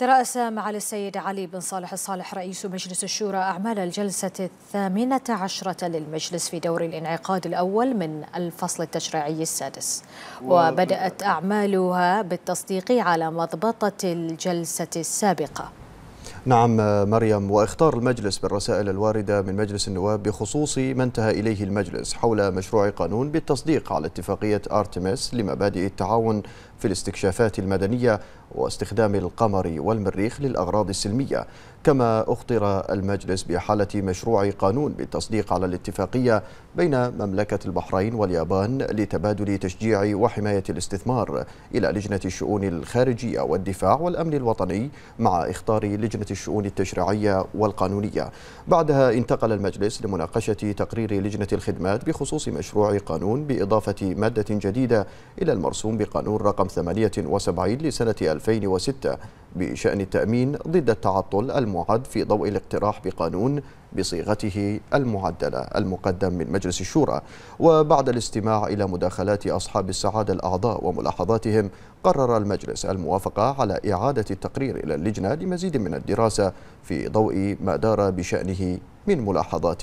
ترأس معالي السيد علي بن صالح الصالح رئيس مجلس الشورى أعمال الجلسة الثامنة عشرة للمجلس في دور الانعقاد الأول من الفصل التشريعي السادس وبدأت أعمالها بالتصديق على مضبطة الجلسة السابقة نعم مريم واختار المجلس بالرسائل الوارده من مجلس النواب بخصوص ما انتهى اليه المجلس حول مشروع قانون بالتصديق على اتفاقيه ارتمس لمبادئ التعاون في الاستكشافات المدنية واستخدام القمر والمريخ للأغراض السلمية كما اخطر المجلس بحالة مشروع قانون بالتصديق على الاتفاقية بين مملكة البحرين واليابان لتبادل تشجيع وحماية الاستثمار إلى لجنة الشؤون الخارجية والدفاع والأمن الوطني مع إخطار لجنة الشؤون التشريعية والقانونية بعدها انتقل المجلس لمناقشة تقرير لجنة الخدمات بخصوص مشروع قانون بإضافة مادة جديدة إلى المرسوم بقانون رقم 78 لسنة 2006 بشأن التأمين ضد التعطل المعد في ضوء الاقتراح بقانون بصيغته المعدلة المقدم من مجلس الشورى وبعد الاستماع إلى مداخلات أصحاب السعادة الأعضاء وملاحظاتهم قرر المجلس الموافقة على إعادة التقرير إلى اللجنة لمزيد من الدراسة في ضوء ما دار بشأنه من ملاحظات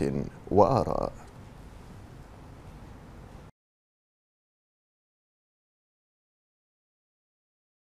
وآراء